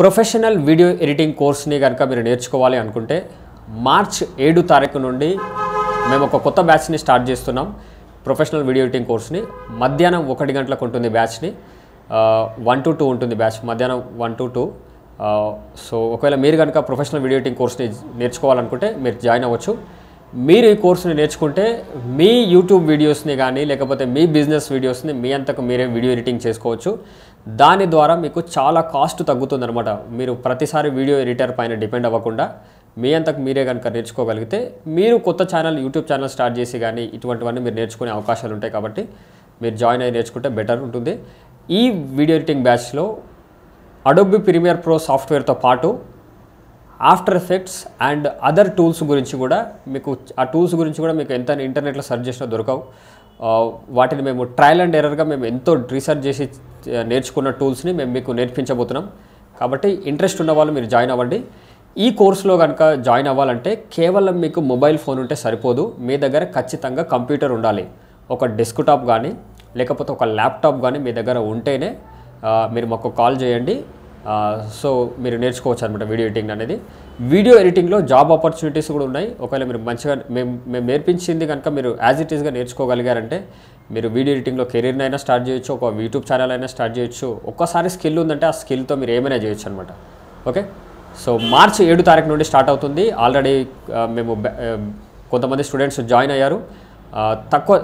professional video editing కోర్స్ని కనుక మీరు నేర్చుకోవాలి అనుకుంటే మార్చ్ ఏడు తారీఖు నుండి మేము ఒక కొత్త బ్యాచ్ని స్టార్ట్ చేస్తున్నాం ప్రొఫెషనల్ వీడియో ఎడిటింగ్ కోర్స్ని మధ్యాహ్నం ఒకటి గంటలకు ఉంటుంది బ్యాచ్ని వన్ టు టూ ఉంటుంది బ్యాచ్ మధ్యాహ్నం వన్ టు టూ సో ఒకవేళ మీరు కనుక ప్రొఫెషనల్ వీడియో ఎడిటింగ్ కోర్స్ని నేర్చుకోవాలనుకుంటే మీరు జాయిన్ అవ్వచ్చు మీరు ఈ కోర్సుని నేర్చుకుంటే మీ యూట్యూబ్ వీడియోస్ని కానీ లేకపోతే మీ బిజినెస్ వీడియోస్ని మీ అంతకు మీరే వీడియో ఎడిటింగ్ చేసుకోవచ్చు దాని ద్వారా మీకు చాలా కాస్ట్ తగ్గుతుంది అనమాట మీరు ప్రతిసారి వీడియో ఎడిటర్ పైన డిపెండ్ అవ్వకుండా మీ అంతకు మీరే కనుక నేర్చుకోగలిగితే మీరు కొత్త ఛానల్ యూట్యూబ్ ఛానల్ స్టార్ట్ చేసి కానీ ఇటువంటివన్నీ మీరు నేర్చుకునే అవకాశాలు ఉంటాయి కాబట్టి మీరు జాయిన్ అయ్యి నేర్చుకుంటే బెటర్ ఉంటుంది ఈ వీడియో ఎడిటింగ్ బ్యాచ్లో అడోబి ప్రీమియర్ ప్రో సాఫ్ట్వేర్తో పాటు after effects and other tools గురించి కూడా మీకు ఆ టూల్స్ గురించి కూడా మీకు ఎంత ఇంటర్నెట్లో సర్జెస్ట్లో చేసినా దొరకవు వాటిని మేము ట్రయల్ అండ్ ఎర్రర్గా మేము ఎంతో రీసెర్చ్ చేసి నేర్చుకున్న టూల్స్ని మేము మీకు నేర్పించబోతున్నాం కాబట్టి ఇంట్రెస్ట్ ఉన్న వాళ్ళు మీరు జాయిన్ అవ్వండి ఈ కోర్సులో కనుక జాయిన్ అవ్వాలంటే కేవలం మీకు మొబైల్ ఫోన్ ఉంటే సరిపోదు మీ దగ్గర ఖచ్చితంగా కంప్యూటర్ ఉండాలి ఒక డెస్క్టాప్ కానీ లేకపోతే ఒక ల్యాప్టాప్ కానీ మీ దగ్గర ఉంటేనే మీరు మాకు కాల్ చేయండి సో మీరు నేర్చుకోవచ్చు అనమాట వీడియో ఎడిటింగ్ అనేది వీడియో ఎడిటింగ్లో జాబ్ ఆపర్చునిటీస్ కూడా ఉన్నాయి ఒకవేళ మీరు మంచిగా మేము మేము నేర్పించింది కనుక మీరు యాజ్ ఇట్ ఈస్గా నేర్చుకోగలిగారంటే మీరు వీడియో ఎడిటింగ్లో కెరీర్ని అయినా స్టార్ట్ చేయొచ్చు ఒక యూట్యూబ్ ఛానల్ అయినా స్టార్ట్ చేయొచ్చు ఒక్కసారి స్కిల్ ఉందంటే ఆ స్కిల్తో మీరు ఏమైనా చేయొచ్చు అనమాట ఓకే సో మార్చి ఏడు తారీఖు నుండి స్టార్ట్ అవుతుంది ఆల్రెడీ మేము కొంతమంది స్టూడెంట్స్ జాయిన్ అయ్యారు తక్కువ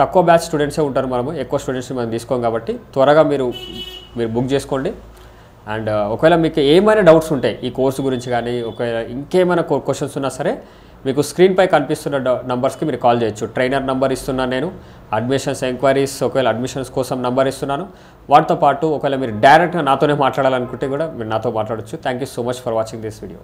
తక్కువ బ్యాచ్ స్టూడెంట్సే ఉంటారు మనము ఎక్కువ స్టూడెంట్స్ని మనం తీసుకోం కాబట్టి త్వరగా మీరు మీరు బుక్ చేసుకోండి అండ్ ఒకవేళ మీకు ఏమైనా డౌట్స్ ఉంటాయి ఈ కోర్సు గురించి కానీ ఒకవేళ ఇంకేమైనా క్వశ్చన్స్ ఉన్నా సరే మీకు స్క్రీన్పై కనిపిస్తున్న నంబర్స్కి మీరు కాల్ చేయొచ్చు ట్రైనర్ నంబర్ ఇస్తున్నాను నేను అడ్మిషన్స్ ఎంక్వైరీస్ ఒకవేళ అడ్మిషన్స్ కోసం నంబర్ ఇస్తున్నాను వాటితో పాటు ఒకవేళ మీరు డైరెక్ట్గా నాతోనే మాట్లాడాలనుకుంటే కూడా మీరు నాతో మాట్లాడచ్చు thank so much for watching this video